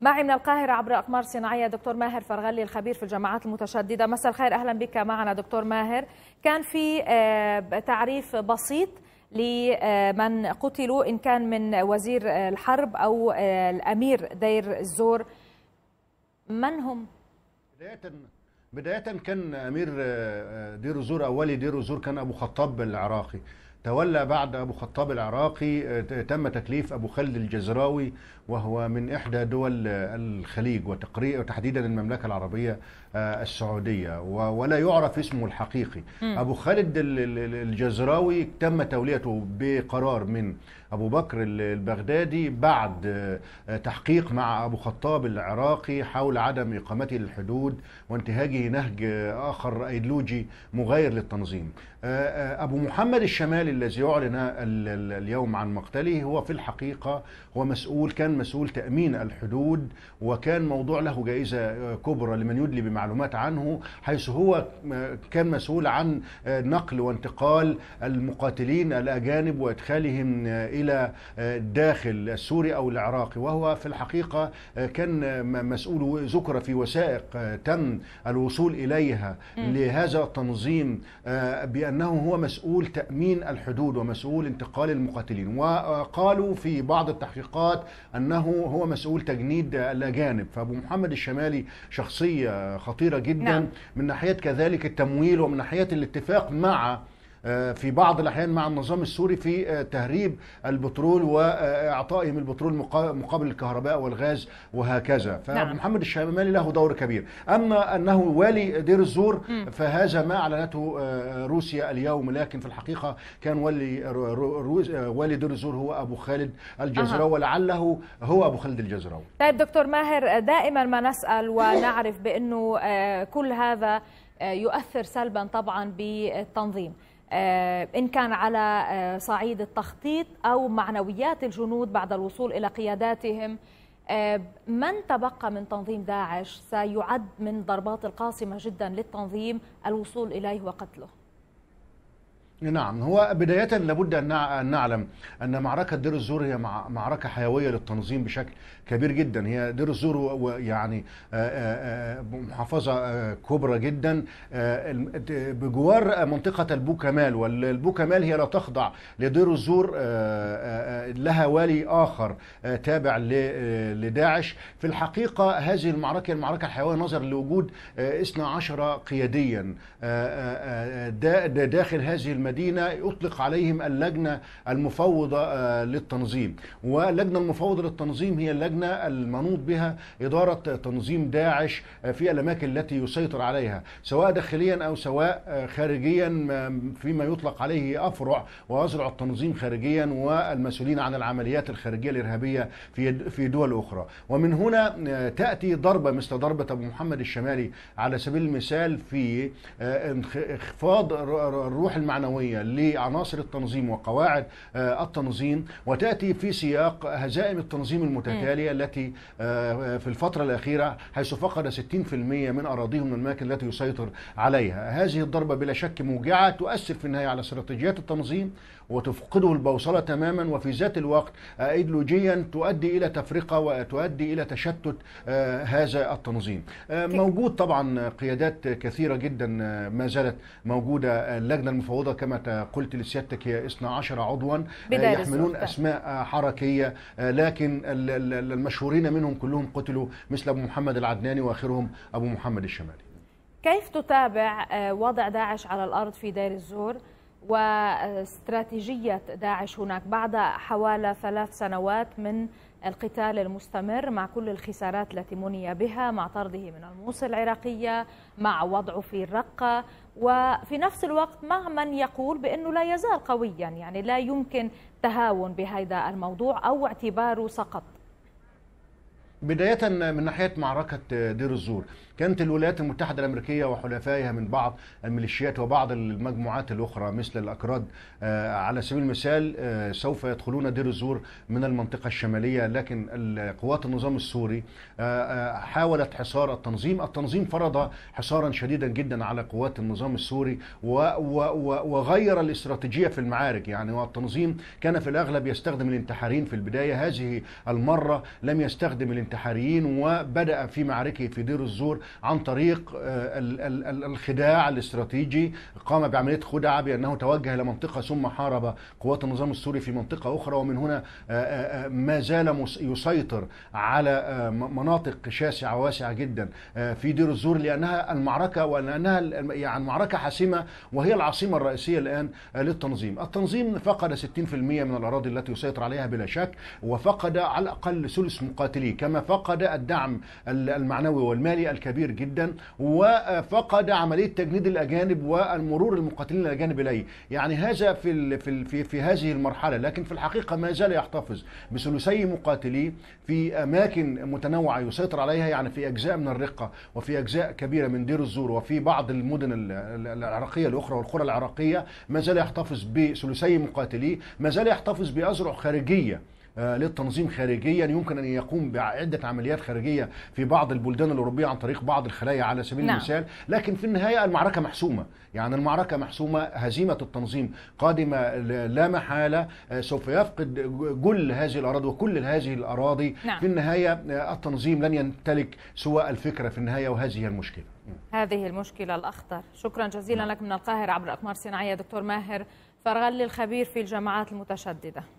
معي من القاهرة عبر أقمار صناعية دكتور ماهر فرغلي الخبير في الجماعات المتشددة مساء الخير أهلا بك معنا دكتور ماهر كان في آه، تعريف بسيط لمن قتلوا إن كان من وزير الحرب أو آه، الأمير دير الزور من هم؟ بداية بداية كان أمير آه، دير الزور أولي دير الزور كان أبو خطاب العراقي تولى بعد أبو خطاب العراقي آه، تم تكليف أبو خالد الجزراوي وهو من إحدى دول آه، الخليج وتحديدا المملكة العربية آه، السعودية ولا يعرف اسمه الحقيقي م. أبو خالد الجزراوي تم توليته بقرار من أبو بكر البغدادي بعد تحقيق مع أبو خطاب العراقي حول عدم إقامته للحدود وانتهاجه نهج آخر أيديولوجي مغاير للتنظيم أبو محمد الشمالي الذي يعلن اليوم عن مقتله هو في الحقيقة هو مسؤول كان مسؤول تأمين الحدود وكان موضوع له جائزة كبرى لمن يدلي بمعلومات عنه حيث هو كان مسؤول عن نقل وانتقال المقاتلين الأجانب وإدخالهم إلى الداخل السوري أو العراقي وهو في الحقيقة كان مسؤول ذكر في وثائق تم الوصول إليها لهذا التنظيم آه، بأنه هو مسؤول تأمين الحدود الحدود ومسؤول انتقال المقاتلين وقالوا في بعض التحقيقات أنه هو مسؤول تجنيد الأجانب فأبو محمد الشمالي شخصية خطيرة جدا نعم. من ناحية كذلك التمويل ومن ناحية الاتفاق مع آه، في بعض الأحيان مع النظام السوري في آه، تهريب البترول وإعطائهم البترول مقابل الكهرباء والغاز وهكذا فمحمد نعم. الشمالي له دور كبير أما أنه والي دير الزور فهذا ما أعلنته آه، روسيا اليوم لكن في الحقيقة كان والي والي دير الزور هو أبو خالد الجزراوي ولعله هو أبو خالد الجزراوي طيب دكتور ماهر دائما ما نسأل ونعرف بأنه كل هذا يؤثر سلبا طبعا بالتنظيم آه، إن كان على آه، صعيد التخطيط أو معنويات الجنود بعد الوصول إلى قياداتهم آه، من تبقى من تنظيم داعش سيعد من ضربات القاصمة جدا للتنظيم الوصول إليه وقتله نعم هو بداية لابد أن نعلم أن معركة دير الزور هي معركة حيوية للتنظيم بشكل كبير جدا هي دير الزور يعني محافظة كبرى جدا بجوار منطقة البوكمال والبوكمال هي لا تخضع لدير الزور لها والي آخر تابع لداعش في الحقيقة هذه المعركة المعركة الحيوية نظرا لوجود 12 قياديا داخل هذه المعركة المدينه اطلق عليهم اللجنه المفوضه آه، للتنظيم واللجنه المفوضه للتنظيم هي اللجنه المنوط بها اداره تنظيم داعش آه، في الاماكن التي يسيطر عليها سواء داخليا او سواء آه، خارجيا فيما يطلق عليه افرع وأزرع التنظيم خارجيا والمسؤولين عن العمليات الخارجيه الارهابيه في في دول اخرى ومن هنا تاتي ضربه مثل ضربه ابو محمد الشمالي على سبيل المثال في انخفاض الروح المعنويه الثانوية لعناصر التنظيم وقواعد آه، التنظيم وتأتي في سياق هزائم التنظيم المتتالية التي آه، في الفترة الأخيرة حيث فقد 60% من أراضيهم الأماكن التي يسيطر عليها هذه الضربة بلا شك موجعة تؤثر في النهاية على استراتيجيات التنظيم وتفقده البوصلة تماما وفي ذات الوقت آه، ايديولوجيا تؤدي الى تفرقة وتؤدي الى تشتت هذا التنظيم موجود طبعا قيادات كثيرة جدا ما زالت موجودة اللجنة المفوضة كما قلت لسيادتك هي 12 عضوا آه، يحملون أسماء حركية آه، لكن المشهورين منهم كلهم قتلوا مثل أبو محمد العدناني وآخرهم أبو محمد الشمالي كيف تتابع آه، وضع داعش على الأرض في دير الزور؟ واستراتيجية داعش هناك بعد حوالي ثلاث سنوات من القتال المستمر مع كل الخسارات التي مني بها مع طرده من الموصل العراقية مع وضعه في الرقة وفي نفس الوقت مع من يقول بأنه لا يزال قويا يعني لا يمكن تهاون بهذا الموضوع أو اعتباره سقط بداية من ناحية معركة دير الزور كانت الولايات المتحدة الأمريكية وحلفائها من بعض الميليشيات وبعض المجموعات الأخرى مثل الأكراد آه، على سبيل المثال آه، سوف يدخلون دير الزور من المنطقة الشمالية لكن قوات النظام السوري آه، حاولت حصار التنظيم التنظيم فرض حصارا شديدا جدا على قوات النظام السوري وغير الاستراتيجية في المعارك يعني والتنظيم كان في الأغلب يستخدم الانتحارين في البداية هذه المرة لم يستخدم الانتحاريين وبدأ في معركة في دير الزور عن طريق آه، الخداع الاستراتيجي قام بعملية خدعة بأنه توجه إلى منطقة ثم حارب قوات النظام السوري في منطقة أخرى ومن هنا آه، آه، ما زال يسيطر على مناطق شاسعة واسعة جدا في دير الزور لأنها المعركة ولأنها يعني معركة حاسمة وهي العاصمة الرئيسية الآن للتنظيم التنظيم فقد 60% من الأراضي التي يسيطر عليها بلا شك وفقد على الأقل ثلث مقاتليه كما فقد الدعم المعنوي والمالي الكبير جدا وفقد عمليه تجنيد الاجانب والمرور المقاتلين الاجانب اليه يعني هذا في في في, في هذه المرحله لكن في الحقيقه ما زال يحتفظ بثلثي مقاتليه في اماكن متنوعه يسيطر عليها يعني في اجزاء من الرقه وفي اجزاء كبيره من دير الزور وفي بعض المدن العراقيه الاخرى والقرى العراقيه ما زال يحتفظ بثلثي مقاتليه ما زال يحتفظ باذرع خارجيه آه، للتنظيم خارجيا يمكن ان يقوم بعده عمليات خارجيه في بعض البلدان الاوروبيه عن طريق بعض الخلايا على سبيل نعم. المثال لكن في النهايه المعركه محسومه يعني المعركه محسومه هزيمه التنظيم قادمه لا محاله آه، سوف يفقد جل هذه الاراضي وكل هذه الاراضي نعم. في النهايه آه، التنظيم لن يمتلك سوى الفكره في النهايه وهذه المشكله هذه المشكلة الأخطر شكرا جزيلا نعم. لك من القاهرة عبر الأقمار الصناعية دكتور ماهر فرغلي الخبير في الجماعات المتشددة